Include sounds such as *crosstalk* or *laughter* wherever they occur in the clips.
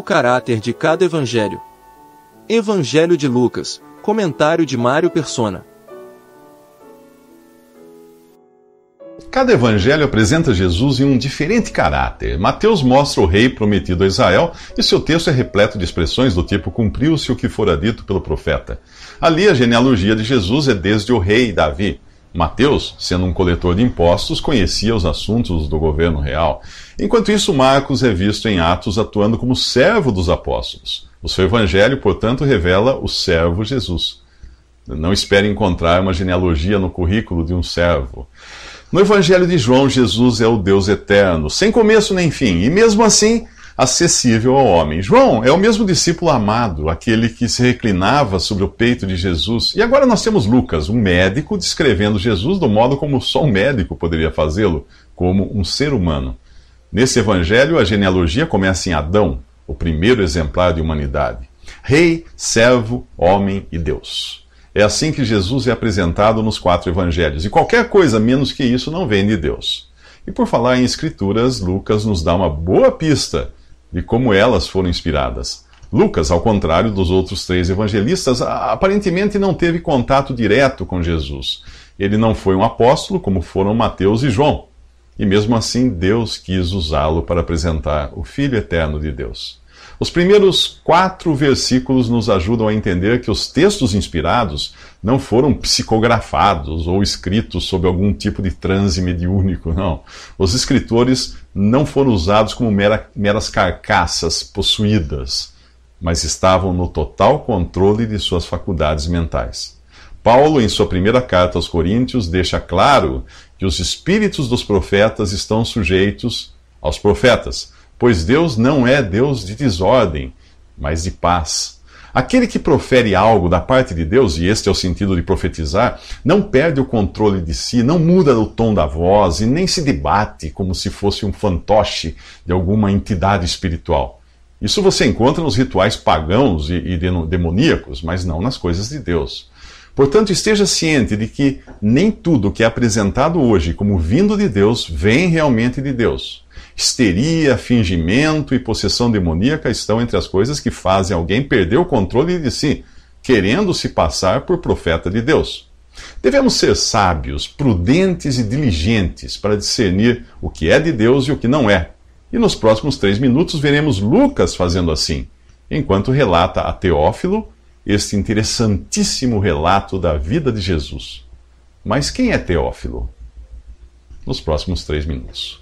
O caráter de cada evangelho. Evangelho de Lucas, comentário de Mário Persona. Cada evangelho apresenta Jesus em um diferente caráter. Mateus mostra o rei prometido a Israel e seu texto é repleto de expressões do tipo cumpriu-se o que fora dito pelo profeta. Ali a genealogia de Jesus é desde o rei Davi Mateus, sendo um coletor de impostos, conhecia os assuntos do governo real. Enquanto isso, Marcos é visto em Atos atuando como servo dos apóstolos. O seu evangelho, portanto, revela o servo Jesus. Não espere encontrar uma genealogia no currículo de um servo. No evangelho de João, Jesus é o Deus eterno, sem começo nem fim, e mesmo assim acessível ao homem. João é o mesmo discípulo amado, aquele que se reclinava sobre o peito de Jesus. E agora nós temos Lucas, um médico, descrevendo Jesus do modo como só um médico poderia fazê-lo, como um ser humano. Nesse evangelho, a genealogia começa em Adão, o primeiro exemplar de humanidade. Rei, servo, homem e Deus. É assim que Jesus é apresentado nos quatro evangelhos, e qualquer coisa menos que isso não vem de Deus. E por falar em escrituras, Lucas nos dá uma boa pista e como elas foram inspiradas. Lucas, ao contrário dos outros três evangelistas, aparentemente não teve contato direto com Jesus. Ele não foi um apóstolo, como foram Mateus e João. E mesmo assim, Deus quis usá-lo para apresentar o Filho Eterno de Deus. Os primeiros quatro versículos nos ajudam a entender que os textos inspirados não foram psicografados ou escritos sob algum tipo de transe mediúnico, não. Os escritores não foram usados como mera, meras carcaças possuídas, mas estavam no total controle de suas faculdades mentais. Paulo, em sua primeira carta aos Coríntios, deixa claro que os espíritos dos profetas estão sujeitos aos profetas, Pois Deus não é Deus de desordem, mas de paz. Aquele que profere algo da parte de Deus, e este é o sentido de profetizar, não perde o controle de si, não muda o tom da voz e nem se debate como se fosse um fantoche de alguma entidade espiritual. Isso você encontra nos rituais pagãos e, e demoníacos, mas não nas coisas de Deus. Portanto, esteja ciente de que nem tudo que é apresentado hoje como vindo de Deus vem realmente de Deus histeria, fingimento e possessão demoníaca estão entre as coisas que fazem alguém perder o controle de si, querendo se passar por profeta de Deus. Devemos ser sábios, prudentes e diligentes para discernir o que é de Deus e o que não é. E nos próximos três minutos veremos Lucas fazendo assim, enquanto relata a Teófilo este interessantíssimo relato da vida de Jesus. Mas quem é Teófilo? Nos próximos três minutos.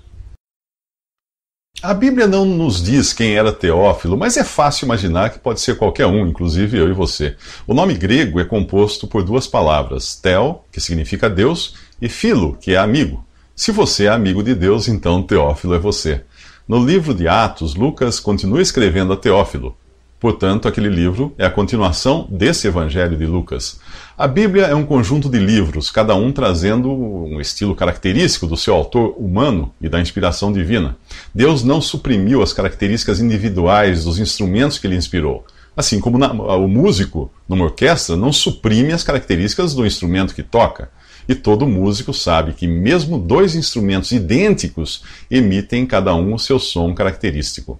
A Bíblia não nos diz quem era Teófilo, mas é fácil imaginar que pode ser qualquer um, inclusive eu e você. O nome grego é composto por duas palavras, Tel, que significa Deus, e Filo, que é amigo. Se você é amigo de Deus, então Teófilo é você. No livro de Atos, Lucas continua escrevendo a Teófilo. Portanto, aquele livro é a continuação desse Evangelho de Lucas. A Bíblia é um conjunto de livros, cada um trazendo um estilo característico do seu autor humano e da inspiração divina. Deus não suprimiu as características individuais dos instrumentos que ele inspirou. Assim como na, o músico numa orquestra não suprime as características do instrumento que toca. E todo músico sabe que, mesmo dois instrumentos idênticos, emitem cada um o seu som característico.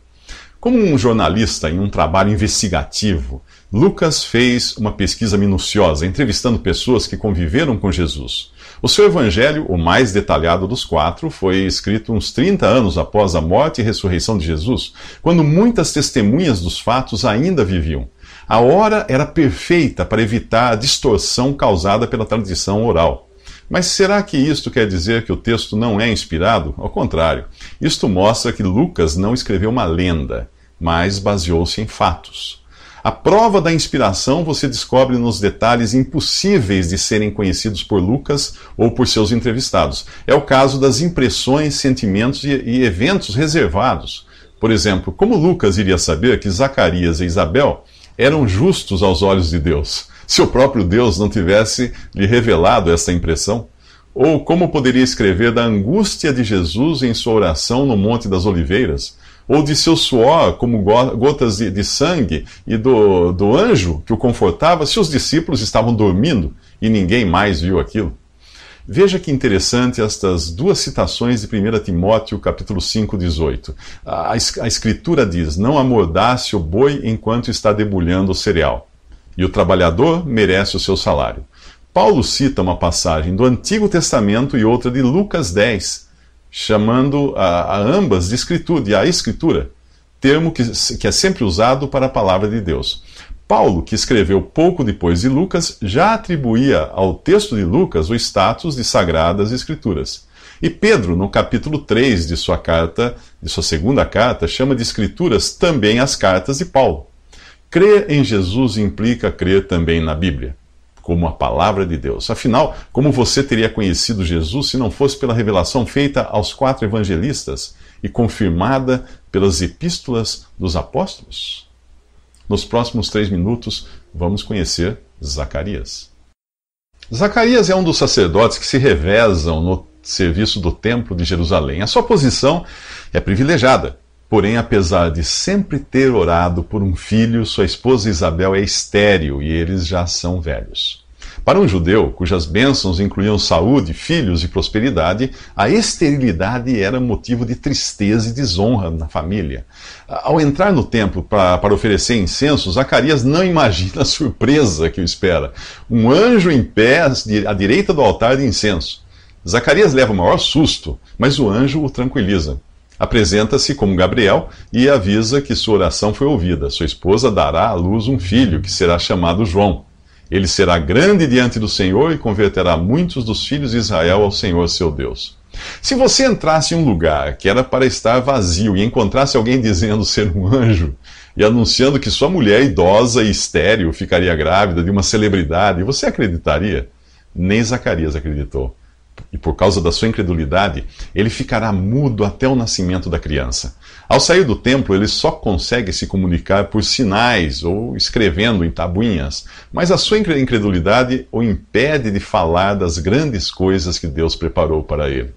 Como um jornalista em um trabalho investigativo, Lucas fez uma pesquisa minuciosa, entrevistando pessoas que conviveram com Jesus. O seu evangelho, o mais detalhado dos quatro, foi escrito uns 30 anos após a morte e ressurreição de Jesus, quando muitas testemunhas dos fatos ainda viviam. A hora era perfeita para evitar a distorção causada pela tradição oral. Mas será que isto quer dizer que o texto não é inspirado? Ao contrário, isto mostra que Lucas não escreveu uma lenda, mas baseou-se em fatos. A prova da inspiração você descobre nos detalhes impossíveis de serem conhecidos por Lucas ou por seus entrevistados. É o caso das impressões, sentimentos e, e eventos reservados. Por exemplo, como Lucas iria saber que Zacarias e Isabel eram justos aos olhos de Deus, *laughs* se o próprio Deus não tivesse lhe revelado essa impressão? Ou como poderia escrever da angústia de Jesus em sua oração no Monte das Oliveiras? ou de seu suor como gotas de, de sangue e do, do anjo que o confortava, se os discípulos estavam dormindo e ninguém mais viu aquilo? Veja que interessante estas duas citações de 1 Timóteo, capítulo 5, 18. A, a escritura diz, não amordace o boi enquanto está debulhando o cereal, e o trabalhador merece o seu salário. Paulo cita uma passagem do Antigo Testamento e outra de Lucas 10, chamando a, a ambas de escritura, e a escritura, termo que, que é sempre usado para a palavra de Deus. Paulo, que escreveu pouco depois de Lucas, já atribuía ao texto de Lucas o status de sagradas escrituras. E Pedro, no capítulo 3 de sua carta, de sua segunda carta, chama de escrituras também as cartas de Paulo. Crer em Jesus implica crer também na Bíblia como a palavra de Deus. Afinal, como você teria conhecido Jesus se não fosse pela revelação feita aos quatro evangelistas e confirmada pelas epístolas dos apóstolos? Nos próximos três minutos, vamos conhecer Zacarias. Zacarias é um dos sacerdotes que se revezam no serviço do templo de Jerusalém. A sua posição é privilegiada Porém, apesar de sempre ter orado por um filho, sua esposa Isabel é estéril e eles já são velhos. Para um judeu, cujas bênçãos incluíam saúde, filhos e prosperidade, a esterilidade era motivo de tristeza e desonra na família. Ao entrar no templo para oferecer incenso, Zacarias não imagina a surpresa que o espera. Um anjo em pé à direita do altar de incenso. Zacarias leva o maior susto, mas o anjo o tranquiliza. Apresenta-se como Gabriel e avisa que sua oração foi ouvida. Sua esposa dará à luz um filho, que será chamado João. Ele será grande diante do Senhor e converterá muitos dos filhos de Israel ao Senhor seu Deus. Se você entrasse em um lugar que era para estar vazio e encontrasse alguém dizendo ser um anjo e anunciando que sua mulher idosa e estéril ficaria grávida de uma celebridade, você acreditaria? Nem Zacarias acreditou e por causa da sua incredulidade, ele ficará mudo até o nascimento da criança. Ao sair do templo, ele só consegue se comunicar por sinais ou escrevendo em tabuinhas, mas a sua incredulidade o impede de falar das grandes coisas que Deus preparou para ele.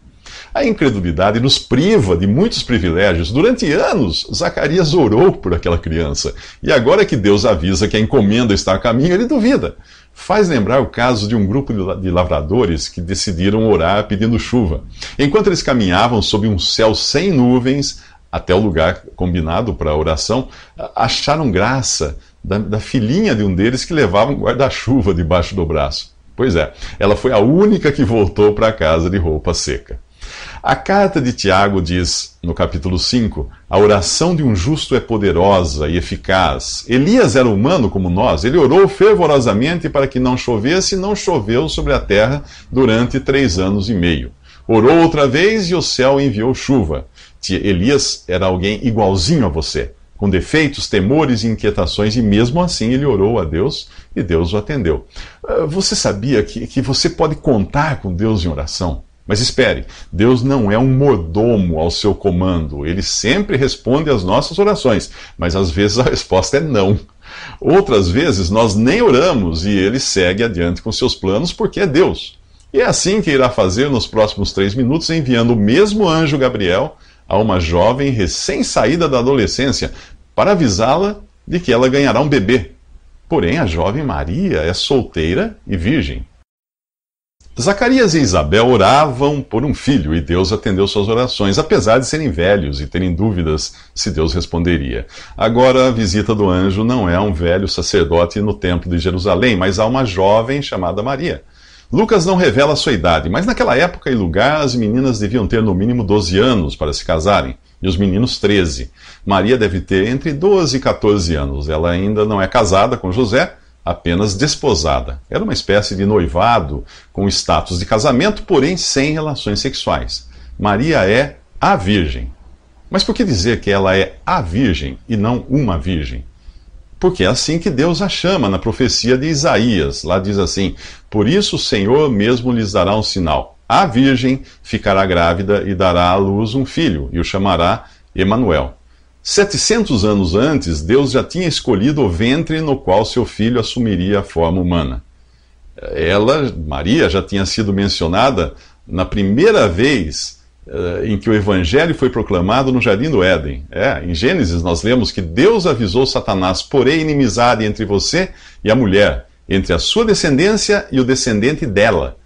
A incredulidade nos priva de muitos privilégios. Durante anos, Zacarias orou por aquela criança. E agora que Deus avisa que a encomenda está a caminho, ele duvida faz lembrar o caso de um grupo de lavradores que decidiram orar pedindo chuva. Enquanto eles caminhavam sob um céu sem nuvens até o lugar combinado para a oração, acharam graça da, da, filhinha de um deles que levava um guarda-chuva debaixo do braço. Pois é, ela foi a única que voltou para casa de roupa seca. A carta de Tiago diz, no capítulo 5, a oração de um justo é poderosa e eficaz. Elias era humano como nós, ele orou fervorosamente para que não chovesse e não choveu sobre a terra durante três anos e meio. Orou outra vez e o céu enviou chuva. Elias era alguém igualzinho a você, com defeitos, temores e inquietações, e mesmo assim ele orou a Deus e Deus o atendeu. Ah, você sabia que, que você pode contar com Deus em oração? Mas espere, Deus não é um mordomo ao seu comando. Ele sempre responde às nossas orações, mas às vezes a *laughs* resposta é não. Outras vezes nós nem oramos e ele segue adiante com seus planos porque é Deus. E é assim que irá fazer nos próximos três minutos, enviando o mesmo anjo Gabriel a uma jovem recém-saída da adolescência para avisá-la de que ela ganhará um bebê. Porém, a jovem Maria é solteira e virgem. Zacarias e Isabel oravam por um filho e Deus atendeu suas orações, apesar de serem velhos e terem dúvidas se Deus responderia. Agora, a visita do anjo não é a um velho sacerdote no templo de Jerusalém, mas a uma jovem chamada Maria. Lucas não revela sua idade, mas naquela época e lugar as meninas deviam ter no mínimo 12 anos para se casarem e os meninos 13. Maria deve ter entre 12 e 14 anos. Ela ainda não é casada com José apenas desposada. Era uma espécie de noivado com status de casamento, porém sem relações sexuais. Maria é a Virgem. Mas por que dizer que ela é a Virgem e não uma Virgem? Porque é assim que Deus a chama na profecia de Isaías. Lá diz assim: Por isso o Senhor mesmo lhes dará um sinal. A Virgem ficará grávida e dará à luz um filho, e o chamará Emanuel. 700 anos antes, Deus já tinha escolhido o ventre no qual seu filho assumiria a forma humana. Ela, Maria, já tinha sido mencionada na primeira vez uh, em que o evangelho foi proclamado no jardim do Éden. É, em Gênesis nós lemos que Deus avisou Satanás: "Porém inimizade entre você e a mulher, entre a sua descendência e o descendente dela.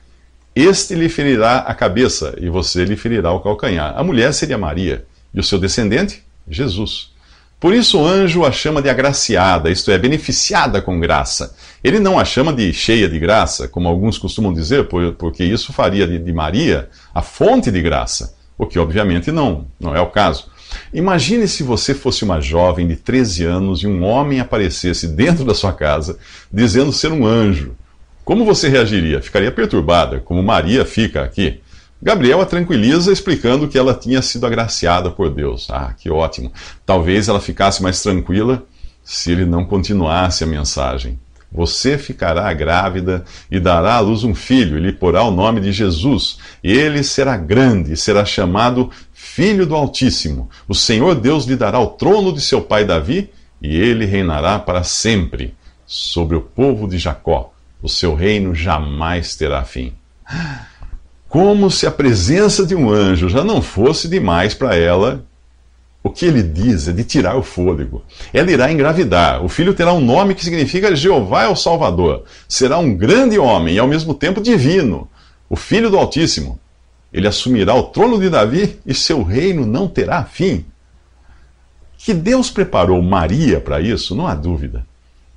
Este lhe ferirá a cabeça e você lhe ferirá o calcanhar." A mulher seria Maria e o seu descendente Jesus. Por isso o anjo a chama de agraciada, isto é, beneficiada com graça. Ele não a chama de cheia de graça, como alguns costumam dizer, porque isso faria de Maria a fonte de graça, o que obviamente não, não é o caso. Imagine se você fosse uma jovem de 13 anos e um homem aparecesse dentro da sua casa dizendo ser um anjo. Como você reagiria? Ficaria perturbada, como Maria fica aqui. Gabriel a tranquiliza explicando que ela tinha sido agraciada por Deus. Ah, que ótimo! Talvez ela ficasse mais tranquila se ele não continuasse a mensagem. Você ficará grávida e dará à luz um filho, e lhe porá o nome de Jesus. Ele será grande e será chamado Filho do Altíssimo. O Senhor Deus lhe dará o trono de seu pai Davi, e ele reinará para sempre sobre o povo de Jacó. O seu reino jamais terá fim como se a presença de um anjo já não fosse demais para ela. O que ele diz é de tirar o fôlego. Ela irá engravidar. O filho terá um nome que significa Jeová é o Salvador. Será um grande homem e ao mesmo tempo divino, o filho do Altíssimo. Ele assumirá o trono de Davi e seu reino não terá fim. Que Deus preparou Maria para isso, não há dúvida.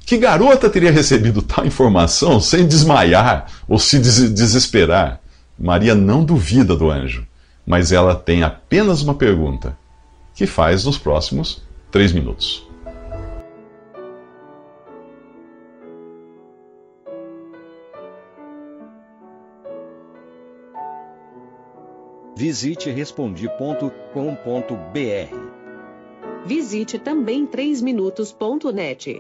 Que garota teria recebido tal informação sem desmaiar ou se des desesperar? Maria não duvida do anjo, mas ela tem apenas uma pergunta, que faz nos próximos três minutos. Visite respondi.com.br. Visite também 3minutos.net.